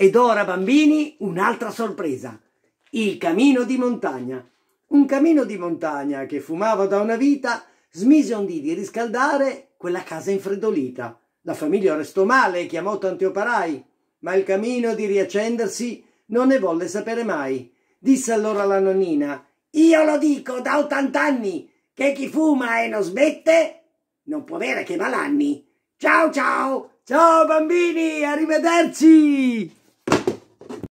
Ed ora, bambini, un'altra sorpresa. Il camino di montagna. Un camino di montagna che fumava da una vita smise un dì di riscaldare quella casa infreddolita. La famiglia restò male e chiamò tanti operai, ma il camino di riaccendersi non ne volle sapere mai. Disse allora la nonnina, io lo dico da 80 anni che chi fuma e non smette non può avere che malanni. Ciao ciao, ciao bambini, arrivederci!